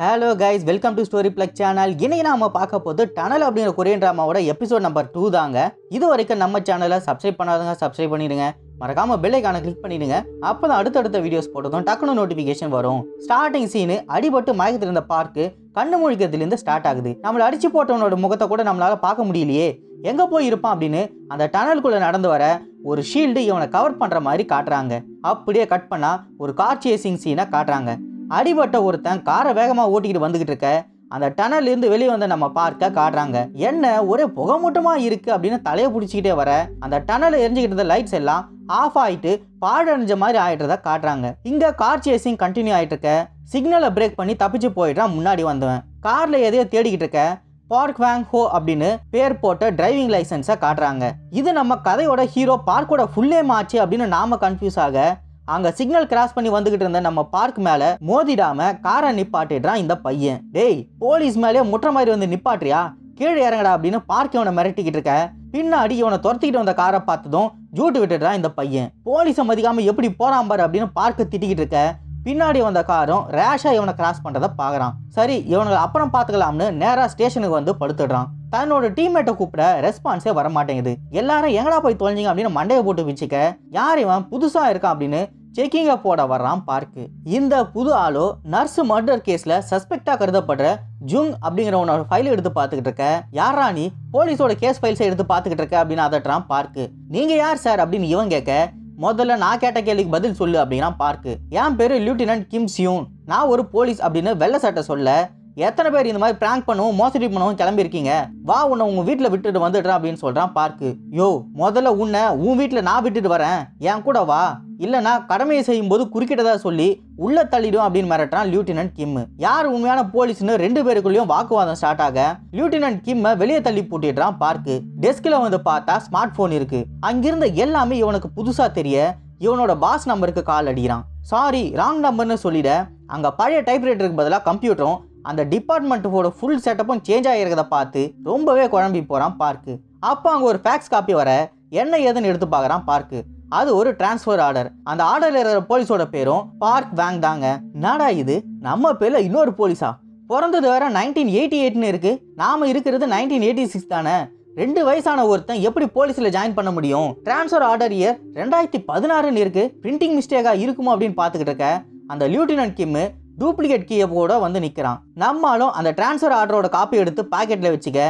hello guys welcome to story plug channel இனி நாம பார்க்க போது டனல் அப்படிங்கிற கொரியன் டிராமாவோட எபிசோட் நம்பர் டூ தாங்க இது வரைக்கும் நம்ம சேனலை சப்ஸ்கிரைப் பண்ணாதவங்க சப்ஸ்கிரைப் பண்ணிடுங்க மறக்காம பெல்லைக்கான கிளிக் பண்ணிடுங்க அப்போ தான் அடுத்தடுத்த வீடியோஸ் போட்டதும் டக்குனு நோட்டிஃபிகேஷன் வரும் ஸ்டார்டிங் சீனு அடிபட்டு மயக்கத்தில் இருந்த பார்க்கு கண்ணு மூழ்கிறதுலேருந்து ஸ்டார்ட் ஆகுது நம்மளை அடிச்சு போட்டவனோட முகத்தை கூட நம்மளால பார்க்க முடியலையே எங்கே போய் இருப்பான் அப்படின்னு அந்த டனலுக்குள்ள நடந்து வர ஒரு ஷீல்டு இவனை கவர் பண்ணுற மாதிரி காட்டுறாங்க அப்படியே கட் பண்ணால் ஒரு கார் சேசிங் சீனை காட்டுறாங்க அடிபட்ட ஒருத்தன் காரை வேகமாக ஓட்டிக்கிட்டு வந்துக்கிட்டு இருக்க அந்த டனல் இருந்து வெளியே வந்த நம்ம பார்க்க காட்டுறாங்க என்ன ஒரே புகமூட்டமா இருக்கு அப்படின்னு தலையை பிடிச்சிக்கிட்டே வர அந்த டனல் எரிஞ்சுக்கிட்டு இருந்த லைட்ஸ் எல்லாம் ஆஃப் ஆயிட்டு பாடடைஞ்ச மாதிரி ஆயிட்டுறதா காட்டுறாங்க இங்க கார் சேசிங் கண்டினியூ ஆயிட்டு இருக்க சிக்னலை பிரேக் பண்ணி தப்பிச்சு போயிட்டு முன்னாடி வந்தவன் கார்ல எதையோ தேடிக்கிட்டு இருக்க பார்க் வேங் ஹோ அப்படின்னு பேர் போட்ட டிரைவிங் லைசன்ஸை காட்டுறாங்க இது நம்ம கதையோட ஹீரோ பார்க்கோட ஃபுல்லே மாச்சு அப்படின்னு நாம கன்ஃபியூஸ் ஆக அங்க சிக்னல் கிராஸ் பண்ணி வந்துகிட்டு இருந்த நம்ம பார்க் மேல மோதிடாம காரை நிப்பாட்டிடுறான் இந்த பையன் டேய் போலீஸ் மேலேயே முற்ற மாதிரி வந்து நிப்பாட்டுறியா கீழே இறங்கடா அப்படின்னு பார்க் இவனை மிரட்டிக்கிட்டு இருக்க பின்னாடி இவனை துரத்திக்கிட்டு வந்த காரை பார்த்ததும் ஜூட்டு விட்டுடுறான் இந்த பையன் போலீஸை மதிக்காம எப்படி போறான் பாரு அப்படின்னு பார்க்க திட்டிக்கிட்டு இருக்க பின்னாடி வந்த காரும் ரேஷாக இவனை கிராஸ் பண்ணுறதை பார்க்குறான் சரி இவனுக்கு அப்புறம் பார்த்துக்கலாம்னு நேராக ஸ்டேஷனுக்கு வந்து படுத்துடுறான் தன்னோட டீம்மேட்டை கூப்பிட ரெஸ்பான்ஸே வர மாட்டேங்குது எல்லாரும் எங்கடா போய் தொலைஞ்சிங்க அப்படின்னு மண்டையை போட்டு வச்சுக்க யார் இவன் புதுசாக இருக்கான் அப்படின்னு செக்கிங்கை போட வர்றான் பார்க்கு இந்த புது ஆளோ நர்ஸ் மர்டர் கேஸில் சஸ்பெக்டாக கருதப்படுற ஜுங் அப்படிங்கிறவனோட ஃபைல் எடுத்து பார்த்துக்கிட்டு இருக்க யாரா நீ போலீஸோட கேஸ் ஃபைல்ஸை எடுத்து பார்த்துக்கிட்டு இருக்க அப்படின்னு அதட்டுறான் பார்க்கு நீங்கள் யார் சார் அப்படின்னு இவன் கேட்க முதல்ல நான் கேட்ட கேள்விக்கு பதில் சொல்லு அப்படின்னா பார்க்கு என் பேர் லியூட்டினன்ட் கிம் சியூன் நான் ஒரு போலீஸ் அப்படின்னு வெள்ள சட்டை சொல்ல எத்தனை பேர் இந்த மாதிரி பிராங்க் பண்ணவும் மோசடி பண்ணவும் கிளம்பியிருக்கீங்க வா உன்னை உங்கள் வீட்டில் விட்டுட்டு வந்துடுறேன் அப்படின்னு சொல்கிறான் பார்க்கு யோ முதல்ல உன்னை உன் வீட்டில் நான் விட்டுட்டு வரேன் என் கூட வா இல்லைனா கடமையை செய்யும் போது குறுக்கிட்டதா சொல்லி உள்ள தள்ளிடும் அப்படின்னு மிரட்டான் லியூட்டினன்ட் கிம் யார் உண்மையான போலீஸ்னு ரெண்டு பேருக்குள்ளேயும் வாக்குவாதம் ஸ்டார்ட் ஆக லியூட்டினன்ட் கிம்மை வெளியே தள்ளி பூட்டிடுறான் பார்க்கு டெஸ்கில் வந்து பார்த்தா ஸ்மார்ட் ஃபோன் இருக்குது அங்கிருந்த எல்லாமே இவனுக்கு புதுசாக தெரிய இவனோட பாஸ் நம்பருக்கு கால் அடிக்கிறான் சாரி ராங் நம்பர்னு சொல்லிட அங்கே பழைய டைப்ரைட்டருக்கு பதிலாக கம்ப்யூட்டரும் அந்த டிபார்ட்மெண்ட்டோட ஃபுல் செட்டப்பும் சேஞ்ச் ஆகிருக்கத பார்த்து ரொம்பவே குழம்பி போகிறான் பார்க்கு அப்போ அங்கே ஒரு ஃபேக்ஸ் காப்பி வர என்ன ஏதுன்னு எடுத்து பார்க்குறான் பார்க்கு அது ஒரு டிரான்ஸ்ஃபர் ஆர்டர் அந்த ஆர்டரில் இருக்கிற போலீஸோட பேரும் பார்க் வேங் தாங்க நாடா இது நம்ம பேரில் இன்னொரு போலீஸா பிறந்தது வேற நைன்டீன் எயிட்டி எயிட்னு இருக்குது நாம் இருக்கிறது நைன்டீன் எயிட்டி சிக்ஸ் தானே ரெண்டு வயசான ஒருத்தன் எப்படி போலீஸில் ஜாயின் பண்ண முடியும் டிரான்ஸ்ஃபர் ஆர்டர் இயர் ரெண்டாயிரத்தி பதினாறுன்னு இருக்குது பிரிண்டிங் மிஸ்டேக்காக இருக்குமோ அப்படின்னு பார்த்துக்கிட்டு இருக்க அந்த லியூட்டினன்ட் கிம்மு டூப்ளிகேட் கீயை கூட வந்து நிற்கிறான் நம்மளும் அந்த டிரான்ஸ்ஃபர் ஆர்டரோட காப்பி எடுத்து பாக்கெட்டில் வச்சுக்க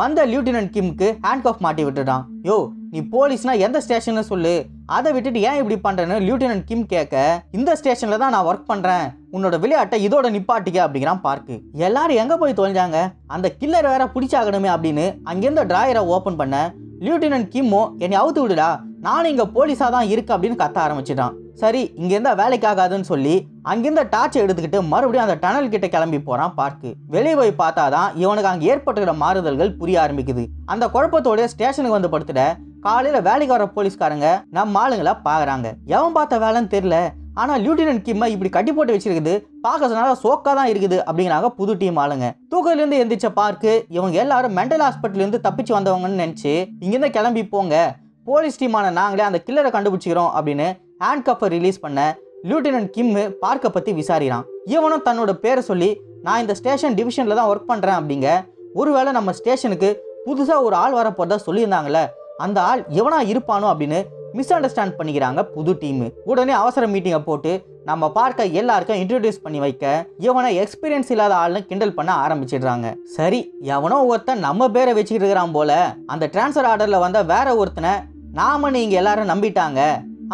வந்த லியூட்டினன்ட் கிம்க்கு ஹேண்ட் காஃப் மாட்டி விட்டுட்டான் யோ நீ போலீஸ்னா எந்த ஸ்டேஷன்னு சொல்லு அதை விட்டுட்டு ஏன் இப்படி பண்ணுறேன்னு லியூட்டினன்ட் கிம் கேட்க இந்த ஸ்டேஷனில் தான் நான் ஒர்க் பண்ணுறேன் உன்னோட விளையாட்டை இதோட நிப்பாட்டிக்க அப்படிங்கிறான் பார்க்கு எல்லாரும் எங்கே போய் தொலைஞ்சாங்க அந்த கில்லர் வேற பிடிச்சாகணுமே அப்படின்னு அங்கேருந்து ட்ராயரை ஓப்பன் பண்ண லியூட்டினன்ட் கிம்மோ என்னை அவுத்து விடுடா நானும் இங்கே போலீஸாக தான் இருக்கு அப்படின்னு கத்த ஆரம்பிச்சிட்டான் சரி இங்கேருந்தா வேலைக்கு ஆகாதுன்னு சொல்லி அங்கேருந்த டார்ச் எடுத்துக்கிட்டு மறுபடியும் அந்த டனல் கிட்ட கிளம்பி போகிறான் பார்க்கு வெளியே போய் பார்த்தா தான் இவனுக்கு அங்கே ஏற்பட்டுக்கிற மாறுதல்கள் புரிய ஆரம்பிக்குது அந்த குழப்பத்தோட ஸ்டேஷனுக்கு வந்து படுத்துட காலையில் வேலைக்கு வர போலீஸ்காரங்க நம்ம ஆளுங்களை பார்க்குறாங்க எவன் பார்த்த வேலைன்னு தெரில ஆனால் லியூட்டினன்ட் கிம்மை இப்படி கட்டி போட்டு வச்சிருக்குது பார்க்க சொன்னால சோக்கா தான் இருக்குது அப்படிங்கிறாங்க புது டீம் ஆளுங்க தூக்கத்துலேருந்து எந்திரிச்ச பார்க்கு இவங்க எல்லாரும் மென்டல் ஹாஸ்பிட்டல்லேருந்து தப்பிச்சு வந்தவங்கன்னு நினச்சி இங்கேருந்து கிளம்பி போங்க போலீஸ் டீமான நாங்களே அந்த கில்லரை கண்டுபிடிச்சிக்கிறோம் அப்படின்னு ஹேண்ட் கப்பை ரிலீஸ் பண்ண லியூட்டினன்ட் கிம்மு பார்க்கை பற்றி விசாரிறான் இவனும் தன்னோட பேரை சொல்லி நான் இந்த ஸ்டேஷன் டிவிஷனில் தான் ஒர்க் பண்ணுறேன் அப்படிங்க ஒருவேளை நம்ம ஸ்டேஷனுக்கு புதுசாக ஒரு ஆள் வரப்போகிறதா சொல்லியிருந்தாங்களே அந்த ஆள் எவனா இருப்பானோ அப்படின்னு மிஸ் அண்டர்ஸ்டாண்ட் பண்ணிக்கிறாங்க புது டீமு உடனே அவசர மீட்டிங்கை போட்டு நம்ம பார்க்க எல்லாருக்கும் இன்ட்ரடியூஸ் பண்ணி வைக்க இவனை எக்ஸ்பீரியன்ஸ் இல்லாத ஆள்னு கிண்டல் பண்ண ஆரம்பிச்சிடுறாங்க சரி எவனோ ஒருத்தன் நம்ம பேரை வச்சுக்கிட்டு இருக்கிறான் போல அந்த டிரான்ஸ்ஃபர் ஆர்டரில் வந்த வேற ஒருத்தனை நாம நீங்க எல்லாரும் நம்பிட்டாங்க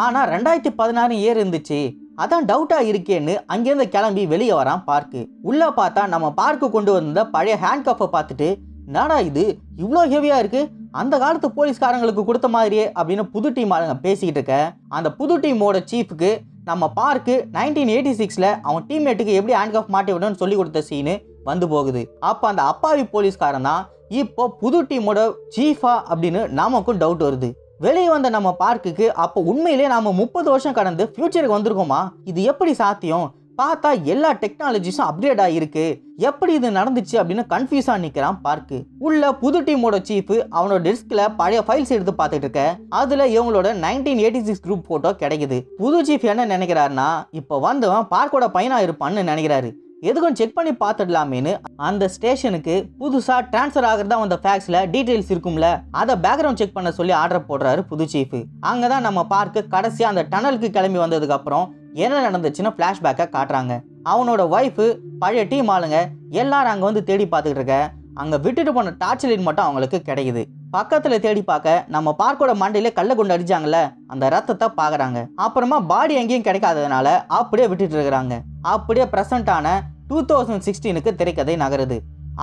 ஆனால் ரெண்டாயிரத்தி பதினாறு ஏர் இருந்துச்சு அதான் டவுட்டாக இருக்கேன்னு அங்கேருந்து கிளம்பி வெளியே வரான் பார்க்கு உள்ளே பார்த்தா நம்ம பார்க்கு கொண்டு வந்த பழைய ஹேண்ட் கப்பை பார்த்துட்டு என்னடா இது இவ்வளோ ஹெவியாக இருக்குது அந்த காலத்து போலீஸ்காரங்களுக்கு கொடுத்த மாதிரியே அப்படின்னு புது டீம் ஆளுங்க பேசிக்கிட்டு இருக்க அந்த புது டீமோட சீஃபுக்கு நம்ம பார்க்கு நைன்டீன் எயிட்டி சிக்ஸில் அவன் டீம்மேட்டுக்கு எப்படி ஹேண்ட் கப் மாட்டி விடணும்னு சொல்லி கொடுத்த சீனு வந்து போகுது அப்போ அந்த அப்பாவி போலீஸ்காரன் தான் இப்போ புது டீமோட சீஃபா அப்படின்னு நமக்கும் டவுட் வருது வெளியே வந்த நம்ம பார்க்குக்கு அப்போ உண்மையிலே நாம் முப்பது வருஷம் கடந்து ஃப்யூச்சருக்கு வந்திருக்கோமா இது எப்படி சாத்தியம் பார்த்தா எல்லா டெக்னாலஜிஸும் அப்டேட் ஆகிருக்கு எப்படி இது நடந்துச்சு அப்படின்னு கன்ஃபியூஸாக நிற்கிறான் பார்க்கு உள்ள புது டீமோட சீஃப் அவனோட டெஸ்கில் பழைய ஃபைல்ஸ் எடுத்து பார்த்துட்டு இருக்க அதில் இவங்களோட nineteen eighty six group photo கிடைக்குது புது சீஃப் என்ன நினைக்கிறாருன்னா இப்போ வந்தவன் பார்க்கோட பையனாக இருப்பான்னு நினைக்கிறாரு எதுக்கும் செக் பண்ணி பார்த்துடலாமேனு அந்த ஸ்டேஷனுக்கு புதுசாக டிரான்ஸ்ஃபர் ஆகிறதா வந்த ஃபேக்ஸில் டீட்டெயில்ஸ் இருக்கும்ல அதை பேக்ரவுண்ட் செக் பண்ண சொல்லி ஆர்டர் போடுறாரு புது சீஃப் அங்கே தான் நம்ம பார்க்கு கடைசியாக அந்த டனலுக்கு கிளம்பி வந்ததுக்கப்புறம் என்ன நடந்துச்சுன்னு ஃப்ளாஷ்பேக்கை காட்டுறாங்க அவனோட ஒய்ஃபு பழைய டீம் ஆளுங்க எல்லாரும் அங்கே வந்து தேடி பார்த்துக்கிட்டு இருக்க அங்கே விட்டுட்டு போன டார்ச் லைட் மட்டும் அவங்களுக்கு கிடைக்குது பக்கத்தில் தேடி பார்க்க நம்ம பார்க்கோட மண்டையில கல்லை கொண்டு அடிச்சாங்கல்ல அந்த ரத்தத்தை பார்க்குறாங்க அப்புறமா பாடி எங்கேயும் கிடைக்காததுனால அப்படியே விட்டுட்டு இருக்கிறாங்க அப்படியே ப்ரெசண்ட் ஆன டூ தௌசண்ட் சிக்ஸ்டீனுக்கு திரைக்கதை நகருது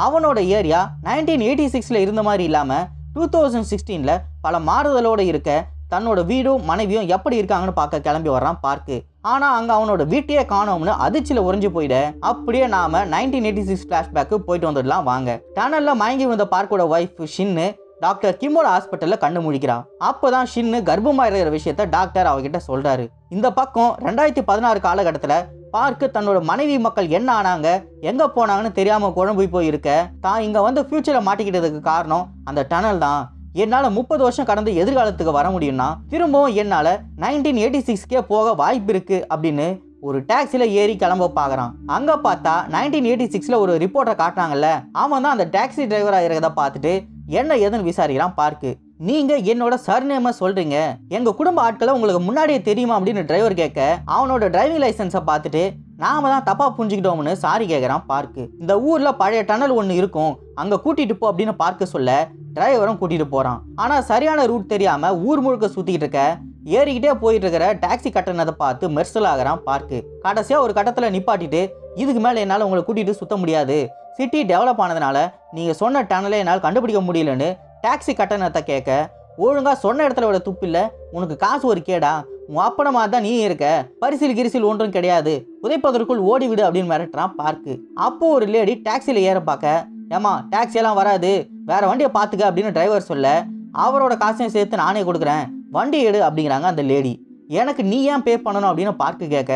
அவனோட ஏரியா நைன்டீன் எயிட்டி சிக்ஸில் இருந்த மாதிரி இல்லாமல் டூ தௌசண்ட் சிக்ஸ்டீனில் பல மாறுதலோடு இருக்க தன்னோட வீடும் மனைவியும் எப்படி இருக்காங்கன்னு பார்க்க கிளம்பி வர்றான் பார்க்கு ஆனால் அங்கே அவனோட வீட்டையே காணோம்னு அதிர்ச்சியில் உறைஞ்சு போயிட அப்படியே நாம நைன்டீன் எயிட்டி சிக்ஸ் ஃப்ளாஷ்பேக்கு போயிட்டு வந்துடலாம் வாங்க டனலில் மயங்கி வந்த பார்க்கோட ஒய்ஃப் ஷின்னு டாக்டர் கிம்மோட ஹாஸ்பிட்டலில் கண்டு முடிக்கிறான் அப்போ தான் ஷின்னு கர்ப்பமாக இருக்கிற விஷயத்த டாக்டர் அவகிட்ட சொல்கிறாரு இந்த பக்கம் ரெண்டாயிரத்தி பதினாறு காலகட்டத்தில் பார்க்கு தன்னோட மனைவி மக்கள் என்ன ஆனாங்க எங்கே போனாங்கன்னு தெரியாமல் குழம்பு போய் இருக்க தான் இங்கே வந்து ஃபியூச்சர்ல மாட்டிக்கிட்டதுக்கு காரணம் அந்த டனல் தான் என்னால் முப்பது வருஷம் கடந்து எதிர்காலத்துக்கு வர முடியும்னா திரும்பவும் என்னால் நைன்டீன் எயிட்டி சிக்ஸ்க்கே போக வாய்ப்பு இருக்குது அப்படின்னு ஒரு டாக்ஸில ஏறி கிளம்ப பாக்குறான் அங்கே பார்த்தா நைன்டீன் எயிட்டி சிக்ஸில் ஒரு ரிப்போர்ட்டை காட்டினாங்கல்ல அவன் தான் அந்த டாக்ஸி டிரைவராக இருக்கிறத பார்த்துட்டு என்ன ஏதுன்னு விசாரிக்கிறான் பார்க்கு நீங்கள் என்னோட சர்நேம சொல்கிறீங்க எங்கள் குடும்ப ஆட்களை உங்களுக்கு முன்னாடியே தெரியுமா அப்படின்னு டிரைவர் கேட்க அவனோட டிரைவிங் லைசன்ஸை பார்த்துட்டு நாம தான் தப்பாக புரிஞ்சுக்கிட்டோம்னு சாரி கேட்குறான் பார்க்கு இந்த ஊரில் பழைய டனல் ஒன்று இருக்கும் அங்கே கூட்டிகிட்டு போ அப்படின்னு பார்க்க சொல்ல டிரைவரும் கூட்டிகிட்டு போகிறான் ஆனால் சரியான ரூட் தெரியாமல் ஊர் முழுக்க சுற்றிக்கிட்டு இருக்க ஏறிக்கிட்டே போயிட்டு இருக்கிற டாக்ஸி கட்டணத்தை பார்த்து மெர்சல் ஆகிறான் பார்க்கு கடைசியாக ஒரு கட்டத்தில் நிப்பாட்டிட்டு இதுக்கு மேலே என்னால் உங்களை கூட்டிகிட்டு சுற்ற முடியாது சிட்டி டெவலப் ஆனதுனால நீங்கள் சொன்ன டனலை என்னால் கண்டுபிடிக்க முடியலன்னு டாக்ஸி கட்டணத்தை கேட்க ஒழுங்காக சொன்ன இடத்துல விட துப்பில்ல உனக்கு காசு ஒரு கேடா உன் அப்பனமாக தான் நீ இருக்க பரிசில் கிரிசில் ஒன்றும் கிடையாது உதைப்பதற்குள் ஓடிவிடு அப்படின்னு மிரட்டுறான் பார்க்கு அப்போ ஒரு லேடி டாக்ஸியில் ஏற பார்க்க ஏமா டாக்ஸியெல்லாம் வராது வேற வண்டியை பார்த்துக்க அப்படின்னு டிரைவர் சொல்ல அவரோட காசையும் சேர்த்து நானே கொடுக்குறேன் வண்டி எடு அப்படிங்கிறாங்க அந்த லேடி எனக்கு நீ ஏன் பே பண்ணணும் அப்படின்னு பார்க்கு கேட்க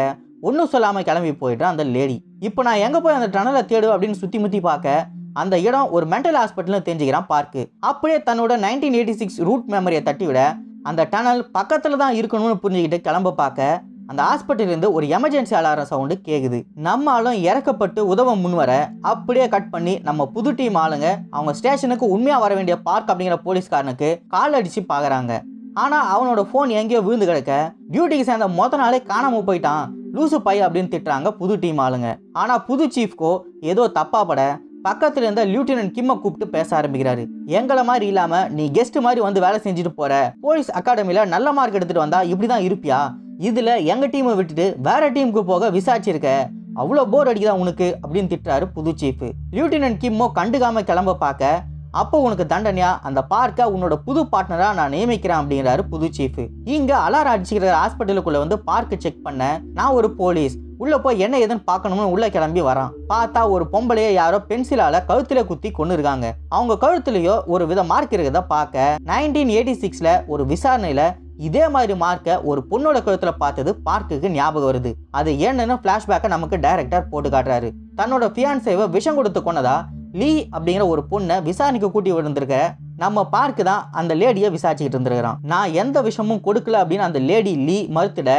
ஒன்றும் சொல்லாமல் கிளம்பி போயிட்டான் அந்த லேடி இப்போ நான் எங்கே போய் அந்த டனலை தேடு அப்படின்னு சுற்றி முற்றி பார்க்க அந்த இடம் ஒரு மென்டல் ஹாஸ்பிட்டல்னு தெரிஞ்சுக்கிறான் பார்க்கு அப்படியே தன்னோட நைன்டீன் எயிட்டி சிக்ஸ் ரூட் மெமரியை தட்டி விட அந்த டனல் பக்கத்தில் தான் இருக்கணும்னு புரிஞ்சுக்கிட்டு கிளம்ப பார்க்க அந்த ஹாஸ்பிட்டல்லேருந்து ஒரு எமர்ஜென்சி அலாரம் சவுண்டு கேட்குது நம்ம ஆளும் இறக்கப்பட்டு உதவ முன்வர அப்படியே கட் பண்ணி நம்ம புது டீம் ஆளுங்க அவங்க ஸ்டேஷனுக்கு உண்மையாக வர வேண்டிய பார்க் அப்படிங்கிற போலீஸ்காரனுக்கு கால் அடித்து பார்க்குறாங்க ஆனால் அவனோட ஃபோன் எங்கேயோ விழுந்து கிடக்க டியூட்டிக்கு சேர்ந்த மொத்த நாளே காணாமல் போயிட்டான் லூசு பை அப்படின்னு திட்டுறாங்க புது டீம் ஆளுங்க ஆனால் புது சீஃப்கோ ஏதோ தப்பாப்பட பக்கத்தில் இருந்த லியூட்டினன்ட் கிம்மை கூப்பிட்டு பேச ஆரம்பிக்கிறாரு எங்களை மாதிரி இல்லாமல் நீ கெஸ்ட் மாதிரி வந்து வேலை செஞ்சுட்டு போற போலீஸ் அகாடமியில் நல்ல மார்க் எடுத்துகிட்டு வந்தா இப்படி தான் இருப்பியா இதில் எங்கள் டீமை விட்டுட்டு வேற டீமுக்கு போக விசாரிச்சிருக்க அவ்வளோ போர் அடிக்குதான் உனக்கு அப்படின்னு திட்டுறாரு புது சீஃப் லியூட்டினன்ட் கிம்மோ கண்டுகாம கிளம்ப பார்க்க அப்போ உனக்கு தண்டனையா அந்த பார்க்க உன்னோட புது பார்ட்னரா நான் நியமிக்கிறேன் அப்படிங்கிறாரு புது சீஃப் இங்க அலார் அடிச்சுக்கிற ஹாஸ்பிட்டலுக்குள்ள வந்து பார்க்க செக் பண்ண நான் ஒரு போலீஸ் உள்ள போய் என்ன ஏதுன்னு பார்க்கணும்னு உள்ள கிளம்பி வரான் பார்த்தா ஒரு பொம்பளைய யாரோ பென்சிலால கழுத்துல குத்தி கொண்டு இருக்காங்க அவங்க கழுத்துலயோ ஒரு வித மார்க் இருக்கிறத பார்க்க நைன்டீன் எயிட்டி சிக்ஸ்ல ஒரு விசாரணையில இதே மாதிரி மார்க்கை ஒரு பொண்ணோட கழுத்துல பார்த்தது பார்க்குக்கு ஞாபகம் வருது அது என்னன்னு ஃப்ளாஷ்பேக்கை நமக்கு டைரக்டர் போட்டு காட்டுறாரு தன்னோட ஃபியான்சேவை விஷம் கொடுத்து கொண்டதா லீ அப்படிங்கிற ஒரு பொண்ணை விசாரணைக்கு கூட்டி வந்திருக்க நம்ம பார்க்கு தான் அந்த லேடியை விசாரிச்சுக்கிட்டு இருந்திருக்கிறான் நான் எந்த விஷயமும் கொடுக்கல அப்படின்னு அந்த லேடி லீ மறுத்துட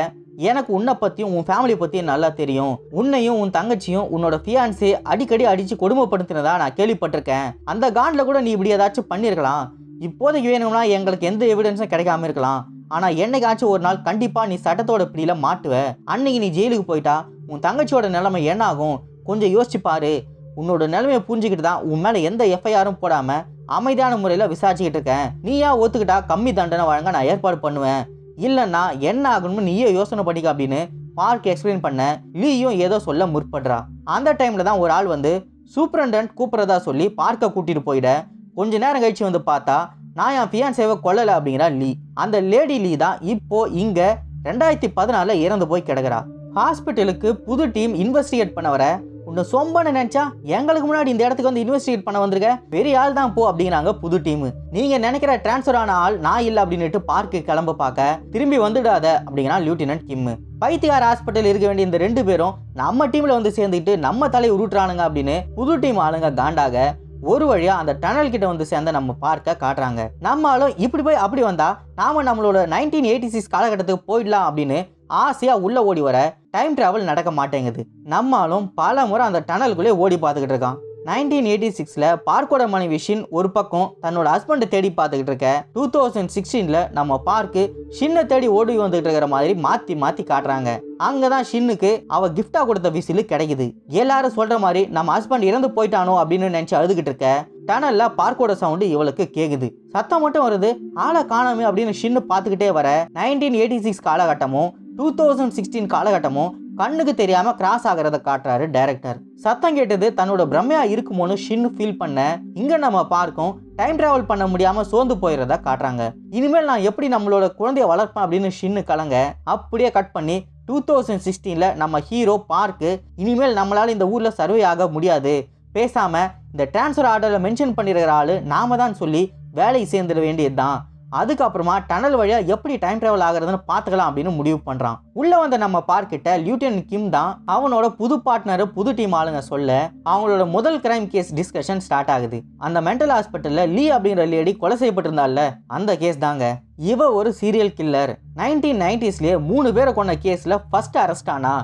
எனக்கு உன்னை பற்றியும் உன் ஃபேமிலி பற்றியும் நல்லா தெரியும் உன்னையும் உன் தங்கச்சியும் உன்னோட ஃபியான்ஸே அடிக்கடி அடித்து கொடுமைப்படுத்தினதா நான் கேள்விப்பட்டிருக்கேன் அந்த காண்டில் கூட நீ இப்படி ஏதாச்சும் பண்ணியிருக்கலாம் இப்போதைக்கு வேணும்னா எங்களுக்கு எந்த எவிடன்ஸும் கிடைக்காம இருக்கலாம் ஆனால் என்னைக்காச்சும் ஒரு நாள் கண்டிப்பாக நீ சட்டத்தோட பிடியில் மாட்டுவ அன்னைக்கு நீ ஜெயிலுக்கு போயிட்டா உன் தங்கச்சியோட நிலைமை என்னாகும் கொஞ்சம் யோசிச்சு பாரு உன்னோட நிலைமையை புரிஞ்சுக்கிட்டு தான் உன் மேலே எந்த எஃப்ஐஆரும் போடாமல் அமைதியான முறையில் விசாரிச்சுக்கிட்டு இருக்கேன் நீயா ஒத்துக்கிட்டா கம்மி தண்டனை வழங்க நான் ஏற்பாடு பண்ணுவேன் இல்லைன்னா என்ன ஆகணும்னு நீயே யோசனை பண்ணிக்க அப்படின்னு பார்க் எக்ஸ்பிளைன் பண்ண லீயும் ஏதோ சொல்ல முற்படுறா அந்த டைமில் தான் ஒரு ஆள் வந்து சூப்பரண்டன்ட் கூப்பிட்றதா சொல்லி பார்க்க கூட்டிகிட்டு போயிட கொஞ்ச நேரம் கழிச்சு வந்து பார்த்தா நான் என் சேவை கொல்லலை அப்படிங்கிறா லீ அந்த லேடி லீ தான் இப்போ இங்கே ரெண்டாயிரத்தி பதினாலில் இறந்து போய் கிடக்கிறா ஹாஸ்பிட்டலுக்கு புது டீம் இன்வெஸ்டிகேட் பண்ண வர உன்னை சொம்பன்னு நினச்சா எங்களுக்கு முன்னாடி இந்த இடத்துக்கு வந்து இன்வெஸ்டிகேட் பண்ண வந்திருக்க பெரிய ஆள் தான் போ அப்படிங்கிறாங்க புது டீம் நீங்கள் நினைக்கிற டிரான்ஸ்ஃபர் ஆன ஆள் நான் இல்லை அப்படின்னுட்டு பார்க்கு கிளம்ப பார்க்க திரும்பி வந்துடாத அப்படிங்கிறான் லியூட்டினன்ட் கிம்மு பைத்தியார் ஹாஸ்பிட்டல் இருக்க வேண்டிய இந்த ரெண்டு பேரும் நம்ம டீமில் வந்து சேர்ந்துக்கிட்டு நம்ம தலை உருட்டுறானுங்க அப்படின்னு புது டீம் ஆளுங்க காண்டாக ஒரு வழியாக அந்த டனல் கிட்ட வந்து சேர்ந்த நம்ம பார்க்க காட்டுறாங்க நம்மளும் இப்படி போய் அப்படி வந்தால் நாம் நம்மளோட நைன்டீன் எயிட்டி சிக்ஸ் காலகட்டத்துக்கு போயிடலாம் அப்படின்னு ஆசையாக உள்ளே ஓடி வர டைம் ட்ராவல் நடக்க மாட்டேங்குது நம்மாலும் பல முறை அந்த டனலுக்குள்ளே ஓடி பார்த்துக்கிட்டு இருக்கான் நைன்டீன் எயிட்டி சிக்ஸில் பார்க்கோட மனைவி ஷின் ஒரு பக்கம் தன்னோட ஹஸ்பண்டை தேடி பார்த்துக்கிட்டு இருக்க டூ தௌசண்ட் சிக்ஸ்டீனில் நம்ம பார்க்கு ஷின்னை தேடி ஓடி வந்துகிட்டு இருக்கிற மாதிரி மாற்றி மாற்றி காட்டுறாங்க அங்கே தான் ஷின்னுக்கு அவள் கிஃப்டாக கொடுத்த விசிலு கிடைக்குது எல்லாரும் சொல்கிற மாதிரி நம்ம ஹஸ்பண்ட் இறந்து போயிட்டானோ அப்படின்னு நினச்சி அழுதுகிட்டு இருக்க டனலில் பார்க்கோட சவுண்டு இவளுக்கு கேட்குது சத்தம் மட்டும் வருது ஆளை காணாமே அப்படின்னு ஷின்னு பார்த்துக்கிட்டே வர நைன்டீன் எயிட்டி சிக்ஸ் காலகட்டமும் டூ தௌசண்ட் சிக்ஸ்டீன் காலகட்டமும் கண்ணுக்கு தெரியாமல் கிராஸ் ஆகிறத காட்டுறாரு டைரக்டர் சத்தம் கேட்டது தன்னோட பிரம்மையா இருக்குமோன்னு ஷின்னு ஃபீல் பண்ண இங்கே நம்ம பார்க்கும் டைம் ட்ராவல் பண்ண முடியாமல் சோர்ந்து போயிடுறத காட்டுறாங்க இனிமேல் நான் எப்படி நம்மளோட குழந்தைய வளர்ப்பேன் அப்படின்னு ஷின்னு கலங்க அப்படியே கட் பண்ணி டூ தௌசண்ட் சிக்ஸ்டீனில் நம்ம ஹீரோ பார்க்கு இனிமேல் நம்மளால் இந்த ஊரில் சர்வே ஆக முடியாது பேசாமல் இந்த டிரான்ஸ்ஃபர் ஆர்டரில் மென்ஷன் பண்ணிருக்கிற ஆள் நாம தான் சொல்லி வேலை சேர்ந்துட வேண்டியது தான் அதுக்கப்புறமா டனல் வழியாக எப்படி டைம் ட்ராவல் ஆகிறதுன்னு பார்த்துக்கலாம் அப்படின்னு முடிவு பண்ணுறான் உள்ளே வந்த நம்ம பார்க்கிட்ட லியூட்டன் கிம் தான் அவனோட புது பார்ட்னர் புது டீம் ஆளுங்க சொல்ல அவங்களோட முதல் கிரைம் கேஸ் டிஸ்கஷன் ஸ்டார்ட் ஆகுது அந்த மென்டல் ஹாஸ்பிட்டலில் லீ அப்படிங்கிற லேடி கொலை செய்யப்பட்டிருந்தால அந்த கேஸ் தாங்க இவ ஒரு சீரியல் கில்லர் நைன்டீன் நைன்டிஸ்லேயே மூணு பேரை கொண்ட கேஸில் ஃபர்ஸ்ட் அரெஸ்ட் ஆனா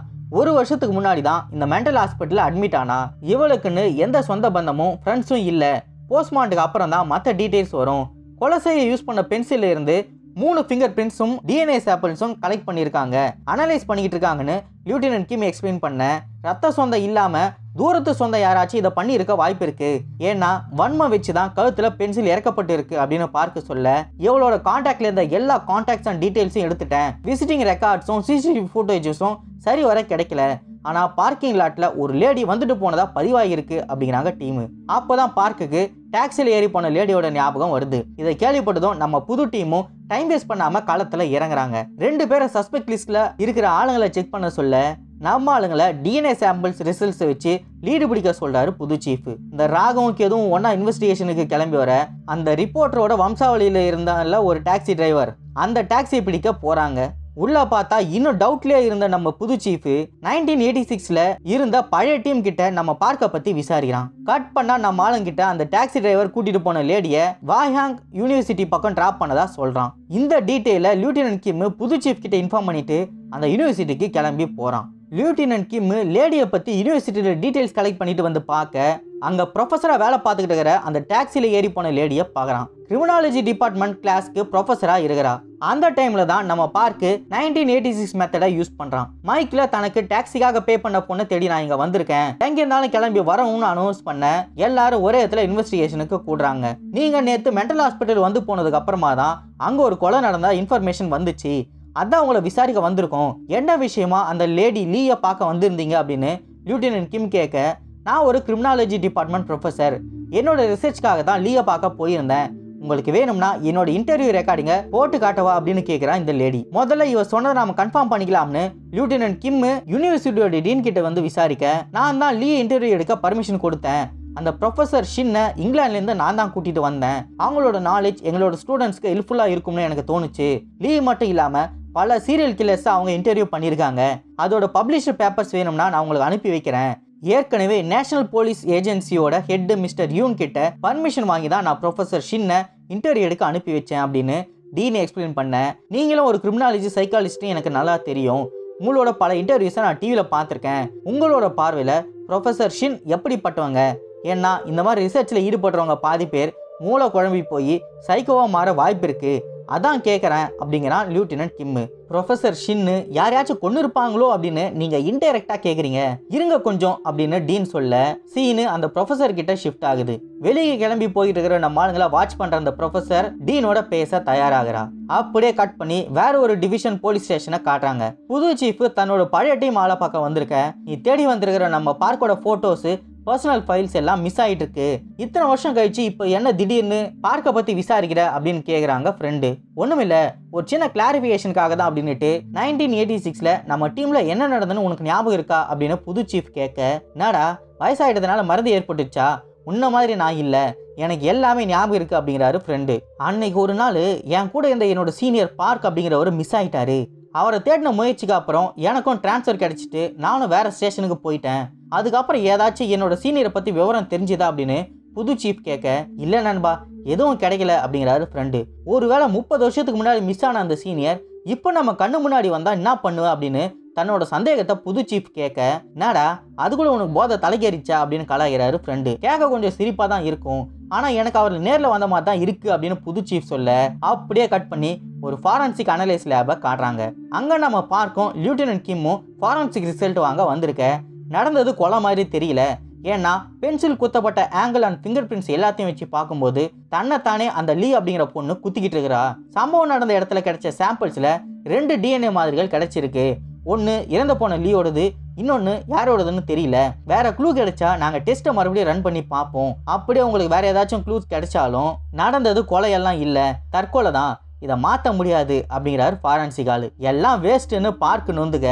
ஒரு வருஷத்துக்கு முன்னாடி தான் இந்த மென்டல் ஹாஸ்பிட்டலில் அட்மிட் ஆனா இவளுக்குன்னு எந்த சொந்த பந்தமும் ஃப்ரெண்ட்ஸும் இல்லை போஸ்ட்மார்ட்டுக்கு அப்புறம் தான் மற்ற டீட்டெயில்ஸ் வரும் கொலசையை யூஸ் பண்ண பென்சில் இருந்து மூணு ஃபிங்கர் பிரிண்ட்ஸும் டிஎன்ஏ சாம்பிள்ஸும் கலெக்ட் பண்ணியிருக்காங்க அனலைஸ் பண்ணிக்கிட்டு இருக்காங்கன்னு லியூட்டினன்ட் கிம் எக்ஸ்பிளைன் பண்ண ரத்த சொந்தம் இல்லாமல் தூரத்து சொந்த யாராச்சும் இதை பண்ணியிருக்க வாய்ப்பு இருக்கு ஏன்னா வன்மை வச்சு தான் கழுத்துல பென்சில் இறக்கப்பட்டு இருக்கு அப்படின்னு பார்க்க சொல்ல இவளோட கான்டாக்ட்ல இருந்த எல்லா கான்டாக்ட்ஸ் அண்ட் டீடைல்ஸும் எடுத்துட்டேன் விசிட்டிங் ரெக்கார்ட்ஸும் சிசிடிவி ஃபோட்டோஜஸும் சரி வர கிடைக்கல ஆனால் பார்க்கிங் லாட்டில் ஒரு லேடி வந்துட்டு போனதாக பதிவாகிருக்கு அப்படிங்கிறாங்க டீமு அப்போ தான் பார்க்குக்கு டாக்ஸியில் ஏறி போன லேடியோட ஞாபகம் வருது இதை கேள்விப்பட்டதும் நம்ம புது டீமும் டைம் வேஸ்ட் பண்ணாமல் களத்தில் இறங்குறாங்க ரெண்டு பேரை சஸ்பெக்ட் லிஸ்ட்டில் இருக்கிற ஆளுங்களை செக் பண்ண சொல்ல நம்ம ஆளுங்களை டிஎன்ஏ சாம்பிள்ஸ் ரிசல்ட்ஸை வச்சு லீடு பிடிக்க சொல்கிறாரு புது சீஃப் இந்த ராகவம் எதுவும் ஒன்றா இன்வெஸ்டிகேஷனுக்கு கிளம்பி வர அந்த ரிப்போர்ட்டரோட வம்சாவளியில் இருந்தால ஒரு டாக்ஸி டிரைவர் அந்த டாக்ஸியை பிடிக்க போகிறாங்க உள்ளே பார்த்தா இன்னும் டவுட்லேயே இருந்த நம்ம புது சீஃபு நைன்டீன் எயிட்டி சிக்ஸில் இருந்த பழைய டீம் கிட்ட நம்ம பார்க்க பற்றி விசாரிக்கிறான் கட் பண்ணால் நம்ம ஆளுங்கிட்ட அந்த டாக்ஸி டிரைவர் கூட்டிகிட்டு போன லேடியை வாஹாங் யூனிவர்சிட்டி பக்கம் ட்ராப் பண்ணதாக சொல்கிறான் இந்த டீட்டெயிலை லியூட்டினன்ட் கிம் புது சீஃப் கிட்ட இன்ஃபார்ம் பண்ணிவிட்டு அந்த யூனிவர்சிட்டிக்கு கிளம்பி போகிறான் லியூட்டினன்ட் கிம் லேடியை பற்றி யூனிவர்சிட்டியில் டீட்டெயில்ஸ் கலெக்ட் பண்ணிட்டு வந்து பார்க்க அங்கே ப்ரொஃபஸராக வேலை பார்த்துக்கிட்டு இருக்கிற அந்த டாக்ஸியில் ஏறி போன லேடியை பார்க்குறான் கிரிமினாலஜி டிபார்ட்மெண்ட் கிளாஸ்க்கு ப்ரொஃபஸராக இருக்கிறா அந்த டைமில் தான் நம்ம பார்க்கு நைன்டீன் எயிட்டி சிக்ஸ் மெத்தடை யூஸ் பண்ணுறான் மைக்கில் தனக்கு டாக்ஸிக்காக பே பண்ண பொண்ணை தேடி நான் இங்கே வந்திருக்கேன் எங்கே இருந்தாலும் கிளம்பி வரவும்னு அனௌன்ஸ் பண்ண எல்லாரும் ஒரே இடத்துல இன்வெஸ்டிகேஷனுக்கு கூடுறாங்க நீங்கள் நேற்று மென்டல் ஹாஸ்பிட்டல் வந்து போனதுக்கு அப்புறமா தான் அங்கே ஒரு கொலை நடந்தால் இன்ஃபர்மேஷன் வந்துச்சு அதான் உங்களை விசாரிக்க வந்திருக்கோம் என்ன விஷயமா அந்த லேடி லீயை பார்க்க வந்திருந்தீங்க அப்படின்னு லியூட்டினன்ட் கிம் கேட்க நான் ஒரு கிரிமினாலஜி டிபார்ட்மெண்ட் ப்ரொஃபஸர் என்னோட ரிசர்ச்க்காக தான் லீயை பார்க்க போயிருந்தேன் உங்களுக்கு வேணும்னா என்னோட இன்டர்வியூ ரெக்கார்டிங்க போட்டு காட்டவா அப்படின்னு கேட்குறான் இந்த லேடி முதல்ல இவ சொன்னதை நாம கன்ஃபார்ம் பண்ணிக்கலாம்னு லியூட்டினன்ட் கிம்மு யூனிவர்சிட்டியோட டீன் கிட்ட வந்து விசாரிக்க நான் தான் லீ இன்டர்வியூ எடுக்க பர்மிஷன் கொடுத்தேன் அந்த ப்ரொஃபஸர் ஷின்னை இங்கிலாந்துலேருந்து நான் தான் கூட்டிகிட்டு வந்தேன் அவங்களோட நாலேஜ் எங்களோட ஸ்டூடெண்ட்ஸ்க்கு ஹெல்ப்ஃபுல்லாக இருக்கும்னு எனக்கு தோணுச்சு லீவ் மட்டும் இல்லாமல் பல சீரியல் கில்லர்ஸ் அவங்க இன்டர்வியூ பண்ணியிருக்காங்க அதோட பப்ளிஷர் பேப்பர்ஸ் வேணும்னா நான் உங்களுக்கு அனுப்பி வைக்கிறேன் ஏற்கனவே நேஷனல் போலீஸ் ஏஜென்சியோட ஹெட் மிஸ்டர் யூன் கிட்ட பர்மிஷன் வாங்கி தான் நான் ப்ரொஃபஸர் ஷின்னை இன்டர்வியூ எடுக்க அனுப்பி வச்சேன் அப்படின்னு டீன் எக்ஸ்பிளைன் பண்ணேன் நீங்களும் ஒரு கிரிமினாலஜி சைக்காலஜிஸ்ட்டும் எனக்கு நல்லா தெரியும் உங்களோட பல இன்டர்வியூஸை நான் டிவியில் பார்த்துருக்கேன் உங்களோட பார்வையில் ப்ரொஃபஸர் ஷின் எப்படிப்பட்டவங்க ஏன்னா இந்த மாதிரி ரிசர்ச்சில் ஈடுபடுறவங்க பாதி பேர் மூளை குழம்பி போய் சைக்கோவாக மாற வாய்ப்பு இருக்குது அதான் கேட்குறேன் அப்படிங்கிறான் லியூட்டினன்ட் கிம்மு ப்ரொஃபஸர் ஷின்னு யாரையாச்சும் கொண்டு இருப்பாங்களோ அப்படின்னு நீங்க இன்டைரக்டா கேக்குறீங்க இருங்க கொஞ்சம் அப்படின்னு டீன் சொல்ல சீனு அந்த ப்ரொஃபஸர் கிட்ட ஷிஃப்ட் ஆகுது வெளியே கிளம்பி போயிட்டு இருக்கிற நம்ம ஆளுங்களை வாட்ச் பண்ற அந்த ப்ரொஃபஸர் டீனோட பேச தயாராகிறா அப்படியே கட் பண்ணி வேற ஒரு டிவிஷன் போலீஸ் ஸ்டேஷனை காட்டுறாங்க புது சீஃப் தன்னோட பழைய டீம் ஆளை பார்க்க வந்திருக்க நீ தேடி வந்திருக்கிற நம்ம பார்க்கோட போட்டோஸ் பர்சனல் ஃபைல்ஸ் எல்லாம் மிஸ் ஆகிட்டு இருக்கு இத்தனை வருஷம் கழிச்சு இப்போ என்ன திடீர்னு பார்க்க பற்றி விசாரிக்கிற அப்படின்னு கேட்குறாங்க ஃப்ரெண்டு ஒன்றுமில்ல ஒரு சின்ன கிளாரிஃபிகேஷனுக்காக தான் அப்படின்னுட்டு நைன்டீன் எயிட்டி சிக்ஸில் நம்ம டீமில் என்ன நடந்ததுன்னு உனக்கு ஞாபகம் இருக்கா அப்படின்னு புது சீஃப் கேட்க என்னடா வயசாகிட்டதுனால மருந்து ஏற்பட்டுச்சா உன்ன மாதிரி நான் இல்லை எனக்கு எல்லாமே ஞாபகம் இருக்குது அப்படிங்கிறாரு ஃப்ரெண்டு அன்னைக்கு ஒரு நாள் என் கூட இருந்த என்னோட சீனியர் பார்க் அப்படிங்கிறவர் மிஸ் ஆகிட்டாரு அவரை தேடின முயற்சிக்கு அப்புறம் எனக்கும் டிரான்ஸ்ஃபர் கிடச்சிட்டு நானும் வேறு ஸ்டேஷனுக்கு போயிட்டேன் அதுக்கப்புறம் ஏதாச்சும் என்னோட சீனியரை பற்றி விவரம் தெரிஞ்சுதா அப்படின்னு புது சீஃப் கேட்க இல்லை நண்பா எதுவும் கிடைக்கல அப்படிங்கிறாரு ஃப்ரெண்டு ஒருவேளை முப்பது வருஷத்துக்கு முன்னாடி மிஸ் ஆன அந்த சீனியர் இப்போ நம்ம கண்ணு முன்னாடி வந்தால் என்ன பண்ணுவேன் அப்படின்னு தன்னோட சந்தேகத்தை புது சீஃப் கேட்க அது அதுக்குள்ள உனக்கு போதை தலைக்கேறிச்சா அப்படின்னு கலாகிறாரு ஃப்ரெண்டு கேட்க கொஞ்சம் சிரிப்பாக தான் இருக்கும் ஆனால் எனக்கு அவர் நேரில் வந்த மாதிரி தான் இருக்குது அப்படின்னு புது சீஃப் சொல்ல அப்படியே கட் பண்ணி ஒரு ஃபாரன்சிக் அனலைஸ் லேபை காட்டுறாங்க அங்கே நம்ம பார்க்கும் லியூட்டினன்ட் கிம்மும் ஃபாரன்சிக் ரிசல்ட் வாங்க வந்திருக்க நடந்தது கொலை மாதிரி தெரியல ஏன்னா பென்சில் குத்தப்பட்ட ஆங்கிள் அண்ட் ஃபிங்கர் பிரிண்ட்ஸ் எல்லாத்தையும் வச்சு பார்க்கும்போது தன்னைத்தானே அந்த லீ அப்படிங்கிற பொண்ணு குத்திக்கிட்டு இருக்கிறா சம்பவம் நடந்த இடத்துல கிடைச்ச சாம்பிள்ஸில் ரெண்டு டிஎன்ஏ மாதிரிகள் கிடைச்சிருக்கு ஒன்று இறந்து போன லீவோடது இன்னொன்று யாரோடதுன்னு தெரியல வேற க்ளூ கிடைச்சா நாங்கள் டெஸ்ட்டை மறுபடியும் ரன் பண்ணி பார்ப்போம் அப்படியே உங்களுக்கு வேற ஏதாச்சும் க்ளூஸ் கிடைச்சாலும் நடந்தது கொலையெல்லாம் இல்லை தற்கொலை தான் இதை மாற்ற முடியாது அப்படிங்கிறார் ஃபாரன்சிகால் எல்லாம் வேஸ்ட்டுன்னு பார்க்க நொந்துக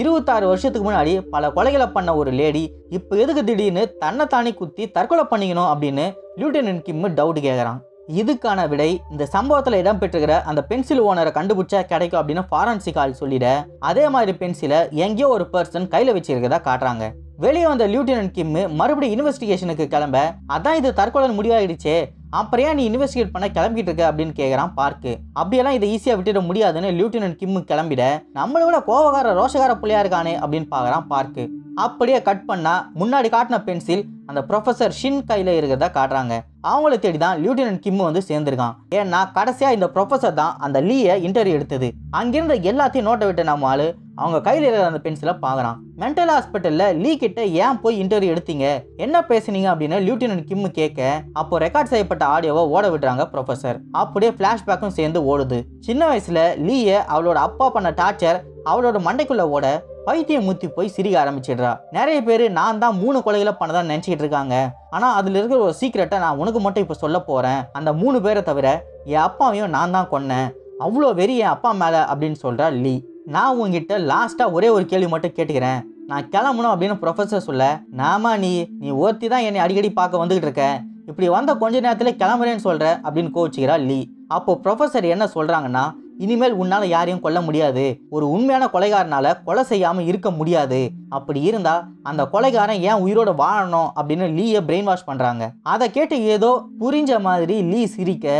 இருபத்தாறு வருஷத்துக்கு முன்னாடி பல கொலைகளை பண்ண ஒரு லேடி இப்போ எதுக்கு திடீர்னு தன்னை தானே குத்தி தற்கொலை பண்ணிக்கணும் அப்படின்னு லியூட்டனன் கிம்மு டவுட் கேட்குறான் இதுக்கான விடை இந்த சம்பவத்தில் இடம்பெற்றுகிற அந்த பென்சில் ஓனரை கண்டுபிடிச்சா கிடைக்கும் அப்படின்னு ஃபாரன்சிக் ஆள் சொல்லிட அதே மாதிரி பென்சிலை எங்கேயோ ஒரு பர்சன் கையில் வச்சிருக்கதா காட்டுறாங்க வெளியே வந்த லியூட்டினன்ட் கிம் மறுபடியும் இன்வெஸ்டிகேஷனுக்கு கிளம்ப அதான் இது தற்கொலை முடிவாயிடுச்சு அப்புறம் ஏன் நீ இன்வெஸ்டிகேட் பண்ண கிளம்பிட்டு இருக்க அப்படின்னு கேட்குறான் பார்க்கு அப்படியெல்லாம் இதை ஈஸியாக விட்டுட முடியாதுன்னு லியூட்டினன்ட் கிம் கிளம்பிட நம்மளோட கோவகார ரோஷகார புள்ளியா இருக்கானே அப்படின்னு பார்க்குறான் பார்க்கு அப்படியே கட் பண்ணால் முன்னாடி காட்டின பென்சில் அந்த ப்ரொஃபஸர் ஷின் கையில் இருக்கிறத காட்டுறாங்க அவங்கள தேடி தான் லியூட்டினன்ட் கிம்மு வந்து சேர்ந்துருக்கான் ஏன்னா கடைசியாக இந்த ப்ரொஃபஸர் தான் அந்த லீயை இன்டர்வியூ எடுத்தது அங்கிருந்த எல்லாத்தையும் நோட்டை விட்டு நம்ம ஆள் அவங்க கையில் இருக்கிற அந்த பென்சிலை பார்க்குறான் மென்டல் ஹாஸ்பிட்டலில் லீ கிட்ட ஏன் போய் இன்டர்வியூ எடுத்தீங்க என்ன பேசுனீங்க அப்படின்னு லியூட்டினன் கிம்மு கேட்க அப்போ ரெக்கார்ட் செய்யப்பட்ட ஆடியோவை ஓட விடுறாங்க ப்ரொஃபஸர் அப்படியே ஃப்ளாஷ்பேக்கும் சேர்ந்து ஓடுது சின்ன வயசில் லீயை அவளோட அப்பா பண்ண டார்ச்சர் அவளோட மண்டைக்குள்ளே ஓட பைத்தியம் முத்தி போய் சிரிக்க ஆரம்பிச்சிடுறா நிறைய பேர் நான் தான் மூணு கொலைகளை பண்ணதான் நினச்சிக்கிட்டு இருக்காங்க ஆனால் அதில் இருக்கிற ஒரு சீக்கிரட்டை நான் உனக்கு மட்டும் இப்போ சொல்ல போகிறேன் அந்த மூணு பேரை தவிர என் அப்பாவையும் நான் தான் கொன்னேன் அவ்வளோ வெறி என் அப்பா மேலே அப்படின்னு சொல்கிறா லீ நான் உங்ககிட்ட லாஸ்ட்டாக ஒரே ஒரு கேள்வி மட்டும் கேட்டுக்கிறேன் நான் கிளம்பணும் அப்படின்னு ப்ரொஃபஸர் சொல்ல நாமா நீ நீ ஒருத்தி தான் என்னை அடிக்கடி பார்க்க வந்துக்கிட்டு இருக்க இப்படி வந்த கொஞ்ச நேரத்தில் கிளம்புறேன்னு சொல்கிற அப்படின்னு கோவிச்சுக்கிறா லீ அப்போது ப்ரொஃபஸர் என்ன சொல்கிறாங்கன்னா இனிமேல் உன்னால் யாரையும் கொல்ல முடியாது ஒரு உண்மையான கொலைகாரனால் கொலை செய்யாமல் இருக்க முடியாது அப்படி இருந்தால் அந்த கொலைகாரன் ஏன் உயிரோட வாழணும் அப்படின்னு லீயை பிரெயின் வாஷ் பண்ணுறாங்க அதை கேட்டு ஏதோ புரிஞ்ச மாதிரி லீ சிரிக்க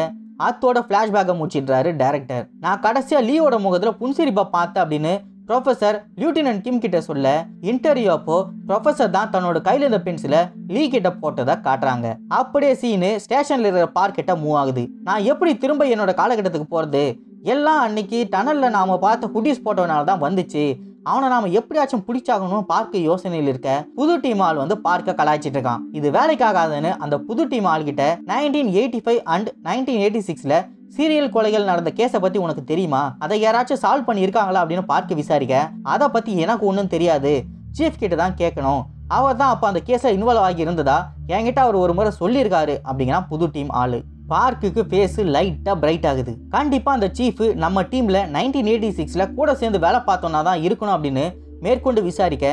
ஆத்தோட ஃப்ளாஷ்பேக்கை முடிச்சிடுறாரு டேரக்டர் நான் கடைசியாக லீவோட முகத்தில் புன்சிரிப்பை பார்த்தேன் அப்படின்னு ப்ரொஃபஸர் லியூட்டினன்ட் கிம் கிட்ட சொல்ல இன்டர்வியூ அப்போ ப்ரொஃபஸர் தான் தன்னோட கையில் இருந்த பென்சிலை லீ கிட்ட போட்டதை காட்டுறாங்க அப்படியே சீனு ஸ்டேஷனில் இருக்கிற பார்க்கிட்ட மூவ் ஆகுது நான் எப்படி திரும்ப என்னோட காலகட்டத்துக்கு போகிறது எல்லாம் அன்னைக்கு டனலில் நாம் பார்த்த குட்டீஸ் போட்டோனால தான் வந்துச்சு அவனை நாம எப்படியாச்சும் பிடிச்சாகணும் பார்க்க யோசனையில் இருக்க புது டீம் ஆள் வந்து பார்க்க கலாய்ச்சிட்டு இருக்கான் இது வேலைக்காகாதுன்னு அந்த புது டீம் ஆள் கிட்ட nineteen eighty five and nineteen eighty சிக்ஸ்ல சீரியல் கொலைகள் நடந்த கேஸை பற்றி உனக்கு தெரியுமா அதை யாராச்சும் சால்வ் பண்ணியிருக்காங்களா அப்படின்னு பார்க்க விசாரிக்க அதை பற்றி எனக்கு ஒன்றும் தெரியாது சீஃப் கிட்ட தான் கேட்கணும் அவர் தான் அப்போ அந்த கேஸில் இன்வால்வ் ஆகி இருந்ததா என்கிட்ட அவர் ஒரு முறை சொல்லியிருக்காரு அப்படிங்கிறான் புது டீம் ஆள் பார்க்குக்கு ஃபேஸு லைட்டாக பிரைட் ஆகுது கண்டிப்பாக அந்த சீஃபு நம்ம டீமில் நைன்டீன் எயிட்டி சிக்ஸில் கூட சேர்ந்து வேலை பார்த்தோன்னா தான் இருக்கணும் அப்படின்னு மேற்கொண்டு விசாரிக்க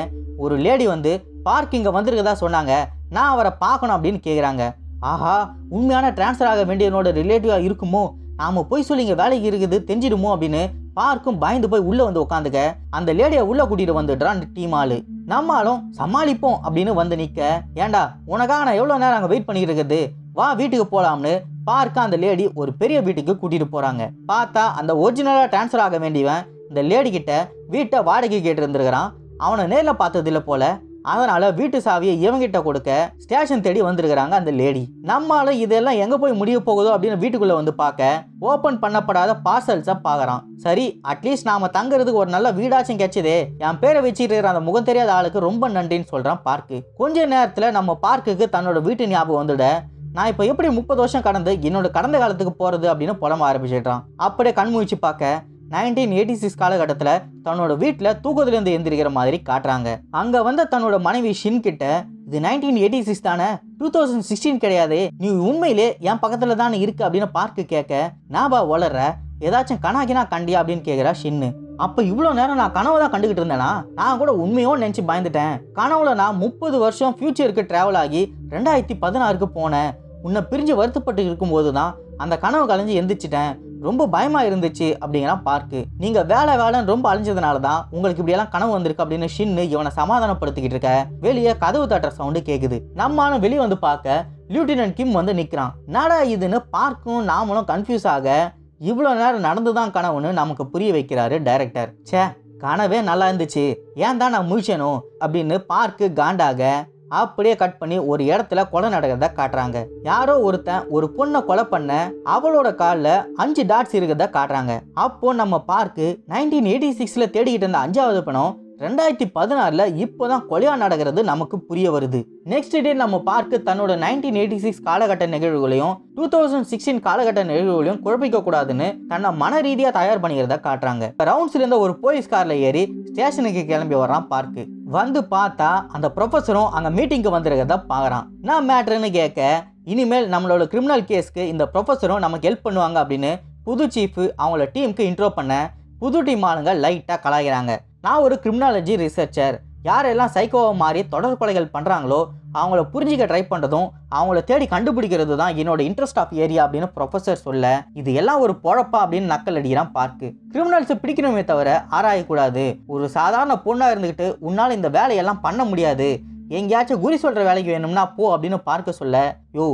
ஒரு லேடி வந்து பார்க் இங்கே வந்திருக்கதா சொன்னாங்க நான் அவரை பார்க்கணும் அப்படின்னு கேட்குறாங்க ஆஹா உண்மையான டிரான்ஸ்ஃபர் ஆக வேண்டியவனோட ரிலேட்டிவாக இருக்குமோ நாம் போய் சொல்லி இங்கே வேலைக்கு இருக்குது தெரிஞ்சிடுமோ அப்படின்னு பார்க்கும் பயந்து போய் உள்ளே வந்து உட்காந்துக்க அந்த லேடியை உள்ளே கூட்டிகிட்டு வந்துடுறான் டீம் ஆள் நம்மளும் சமாளிப்போம் அப்படின்னு வந்து நிற்க ஏண்டா உனக்காக நான் எவ்வளோ நேரம் அங்கே வெயிட் பண்ணிக்கிட்டு இருக்குது வா வீட்டுக்கு போகலாம்னு பார்க்க அந்த லேடி ஒரு பெரிய வீட்டுக்கு கூட்டிகிட்டு போகிறாங்க பார்த்தா அந்த ஒரிஜினலாக டிரான்ஸ்ஃபர் ஆக வேண்டியவன் இந்த லேடி கிட்ட வீட்டை வாடகை கேட்டு இருந்திருக்கிறான் அவனை நேரில் பார்த்ததில்ல போல அதனால் வீட்டு சாவியை இவங்கிட்ட கொடுக்க ஸ்டேஷன் தேடி வந்திருக்கிறாங்க அந்த லேடி நம்மால இதெல்லாம் எங்கே போய் முடிய போகுதோ அப்படின்னு வீட்டுக்குள்ளே வந்து பார்க்க ஓப்பன் பண்ணப்படாத பார்சல்ஸை பார்க்குறான் சரி அட்லீஸ்ட் நாம் தங்குறதுக்கு ஒரு நல்ல வீடாச்சும் கிடைச்சதே என் பேரை வச்சுட்டு இருக்கிற அந்த முகம் தெரியாத ஆளுக்கு ரொம்ப நன்றின்னு சொல்கிறான் பார்க்கு கொஞ்ச நேரத்தில் நம்ம பார்க்குக்கு தன்னோட வீட்டு ஞாபகம் வந்துட நான் இப்போ எப்படி முப்பது வருஷம் கடந்து என்னோட கடந்த காலத்துக்கு போகிறது அப்படின்னு புலம்ப ஆரம்பிச்சிடுறான் அப்படியே கண்முழிச்சு பார்க்க நைன்டீன் எயிட்டி சிக்ஸ் காலகட்டத்தில் தன்னோட வீட்டில் தூக்கத்துலேருந்து எந்திரிக்கிற மாதிரி காட்டுறாங்க அங்கே வந்த தன்னோட மனைவி ஷின் கிட்ட இது நைன்டீன் எயிட்டி சிக்ஸ் தானே டூ தௌசண்ட் சிக்ஸ்டீன் கிடையாது நீ உண்மையிலே என் பக்கத்தில் தானே இருக்கு அப்படின்னு பார்க்கு கேட்க பா வளர்ற ஏதாச்சும் கணாக்கினா கண்டியா அப்படின்னு கேட்குறா ஷின்னு அப்போ இவ்வளோ நேரம் நான் கனவு தான் கண்டுக்கிட்டு இருந்தேனா நான் கூட உண்மையோ நினச்சி பயந்துட்டேன் கனவுல நான் முப்பது வருஷம் ஃபியூச்சருக்கு ட்ராவல் ஆகி ரெண்டாயிரத்தி பதினாறுக்கு போனேன் உன்னை பிரிஞ்சு வருத்தப்பட்டு இருக்கும்போது தான் அந்த கனவு கலைஞ்சு எந்திரிச்சிட்டேன் ரொம்ப பயமாக இருந்துச்சு அப்படிங்கிற பார்க்கு நீங்கள் வேலை வேலைன்னு ரொம்ப அழிஞ்சதுனால தான் உங்களுக்கு இப்படியெல்லாம் கனவு வந்திருக்கு அப்படின்னு ஷின்னு இவனை சமாதானப்படுத்திக்கிட்டு இருக்க வெளியே கதவு தட்டுற சவுண்டு கேட்குது நம்மளும் வெளியே வந்து பார்க்க லியூட்டினன்ட் கிம் வந்து நிற்கிறான் நடா இதுன்னு பார்க்கும் நாமளும் கன்ஃபியூஸ் ஆக இவ்வளோ நேரம் நடந்து தான் கனவுன்னு நமக்கு புரிய வைக்கிறாரு டைரக்டர் சே கனவே நல்லா இருந்துச்சு ஏன் தான் நான் முடிச்சேனும் அப்படின்னு பார்க்கு காண்டாக அப்படியே கட் பண்ணி ஒரு இடத்துல கொலை நடக்கிறத காட்டுறாங்க யாரோ ஒருத்தன் ஒரு பொண்ணை கொலை பண்ண அவளோட காலில் அஞ்சு டாட்ஸ் இருக்கிறத காட்டுறாங்க அப்போ நம்ம பார்க்கு நைன்டீன் எயிட்டி சிக்ஸில் தேடிக்கிட்டு இருந்த அஞ்சாவது பணம் ரெண்டாயிரத்தி பதினாறில் இப்போ தான் கொலையா நடக்கிறது நமக்கு புரிய வருது நெக்ஸ்ட் டே நம்ம பார்க்க தன்னோட நைன்டீன் எயிட்டி சிக்ஸ் காலகட்ட நிகழ்வுகளையும் டூ தௌசண்ட் சிக்ஸ்டீன் காலகட்ட நிகழ்வுகளையும் குழப்பிக்க கூடாதுன்னு தன்னை மன ரீதியாக தயார் பண்ணிக்கிறத காட்டுறாங்க ரவுண்ட்ஸ்ல இருந்த ஒரு போலீஸ் கார்ல ஏறி ஸ்டேஷனுக்கு கிளம்பி வர்றான் பார்க்கு வந்து பார்த்தா அந்த ப்ரொஃபஸரும் அங்கே மீட்டிங்க்கு வந்திருக்கிறத பார்க்குறான் நான் மேட்ருன்னு கேட்க இனிமேல் நம்மளோட கிரிமினல் கேஸ்க்கு இந்த ப்ரொஃபஸரும் நமக்கு ஹெல்ப் பண்ணுவாங்க அப்படின்னு புது சீஃபு அவங்களோட டீமுக்கு இன்ட்ரோ பண்ண புது டீம் ஆளுங்க லைட்டாக கலாய்கிறாங்க நான் ஒரு கிரிமினாலஜி ரிசர்ச்சர் யாரெல்லாம் சைக்கோவை மாதிரி தொடர் கொலைகள் பண்ணுறாங்களோ அவங்கள புரிஞ்சிக்க ட்ரை பண்ணுறதும் அவங்கள தேடி கண்டுபிடிக்கிறது தான் என்னோட இன்ட்ரெஸ்ட் ஆஃப் ஏரியா அப்படின்னு ப்ரொஃபஸர் சொல்ல இது எல்லாம் ஒரு பொழப்பா அப்படின்னு நக்கல் அடிக்கிறான் பார்க்கு கிரிமினல்ஸை பிடிக்கணுமே தவிர ஆராயக்கூடாது ஒரு சாதாரண பொண்ணாக இருந்துக்கிட்டு உன்னால் இந்த வேலையெல்லாம் பண்ண முடியாது எங்கேயாச்சும் குறி சொல்கிற வேலைக்கு வேணும்னா போ அப்படின்னு பார்க்க சொல்ல யோ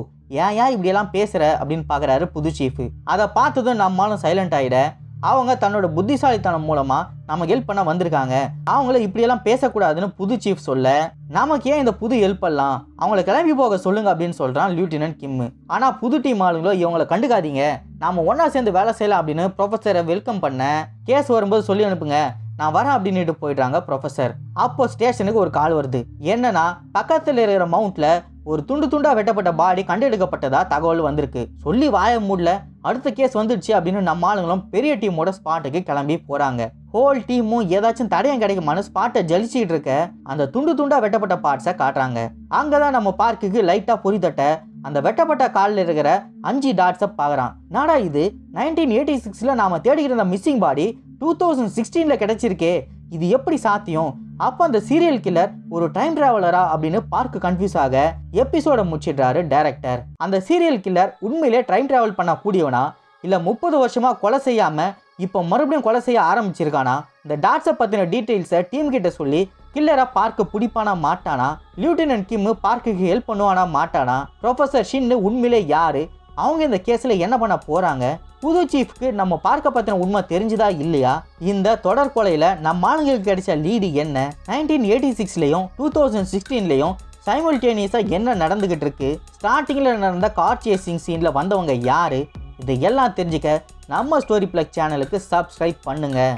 ஏன் ஏன் இப்படியெல்லாம் பேசுகிற அப்படின்னு பார்க்குறாரு புது சீஃபு அதை பார்த்ததும் நம்மளும் சைலண்ட் ஆகிட அவங்க தன்னோட புத்திசாலித்தனம் மூலமாக நம்ம ஹெல்ப் பண்ண வந்திருக்காங்க அவங்கள இப்படியெல்லாம் பேசக்கூடாதுன்னு புது சீஃப் சொல்ல நமக்கு ஏன் இந்த புது ஹெல்ப் எல்லாம் அவங்கள கிளம்பி போக சொல்லுங்க அப்படின்னு சொல்கிறான் லியூட்டினன்ட் கிம்மு ஆனால் புது டீம் ஆளுங்களோ இவங்களை கண்டுக்காதீங்க நாம ஒன்றா சேர்ந்து வேலை செய்யலாம் அப்படின்னு ப்ரொஃபஸரை வெல்கம் பண்ண கேஸ் வரும்போது சொல்லி அனுப்புங்க நான் வரேன் அப்படின்னுட்டு போயிடுறாங்க ப்ரொஃபஸர் அப்போ ஸ்டேஷனுக்கு ஒரு கால் வருது என்னன்னா பக்கத்தில் இருக்கிற மவுண்ட்ல ஒரு துண்டு துண்டாக வெட்டப்பட்ட பாடி கண்டெடுக்கப்பட்டதாக தகவல் வந்திருக்கு சொல்லி வாய மூடல அடுத்த கேஸ் வந்துடுச்சு அப்படின்னு நம்ம ஆளுங்களும் பெரிய டீமோட ஸ்பாட்டுக்கு கிளம்பி போகிறாங்க ஹோல் டீமும் ஏதாச்சும் தடையம் கிடைக்குமானு ஸ்பாட்டை ஜலிச்சிட்டு இருக்க அந்த துண்டு துண்டாக வெட்டப்பட்ட பார்ட்ஸை காட்டுறாங்க அங்கே தான் நம்ம பார்க்குக்கு லைட்டாக பொறித்தட்ட அந்த வெட்டப்பட்ட காலில் இருக்கிற அஞ்சு டாட்ஸை பார்க்குறான் நாடா இது நைன்டீன் எயிட்டி சிக்ஸில் நாம் தேடிக்கிற இருந்த மிஸ்ஸிங் பாடி டூ தௌசண்ட் சிக்ஸ்டீனில் கிடச்சிருக்கே இது எப்படி சாத்தியம் அப்போ அந்த சீரியல் கில்லர் ஒரு டைம் டிராவலரா அப்படின்னு பார்க்க கன்ஃபியூஸ் ஆக எபிசோட முடிச்சிடுறாரு டேரக்டர் அந்த சீரியல் கில்லர் உண்மையிலே டைம் டிராவல் கூடியவனா இல்லை முப்பது வருஷமாக கொலை செய்யாமல் இப்போ மறுபடியும் கொலை செய்ய ஆரம்பிச்சிருக்கானா இந்த டாட்ஸை பற்றின டீட்டெயில்ஸை டீம் கிட்ட சொல்லி கில்லரை பார்க்க பிடிப்பானா மாட்டானா லியூட்டினன்ட் கிம் பார்க்குக்கு ஹெல்ப் பண்ணுவானா மாட்டானா ப்ரொஃபஸர் ஷின்னு உண்மையிலே யாரு அவங்க இந்த கேஸில் என்ன பண்ண போகிறாங்க புது சீஃப்க்கு நம்ம பார்க்க பற்றின உண்மை தெரிஞ்சுதா இல்லையா இந்த தொடர் கொலையில் நம்ம ஆளுங்களுக்கு கிடைச்ச லீடு என்ன நைன்டீன் எயிட்டி சிக்ஸ்லேயும் டூ தௌசண்ட் சிக்ஸ்டீன்லேயும் சைமல்டேனியஸாக என்ன நடந்துக்கிட்டு இருக்கு ஸ்டார்டிங்கில் நடந்த கார் சேசிங் சீனில் வந்தவங்க யார் இதையெல்லாம் தெரிஞ்சுக்க நம்ம ஸ்டோரி பிளக் சேனலுக்கு சப்ஸ்கிரைப் பண்ணுங்கள்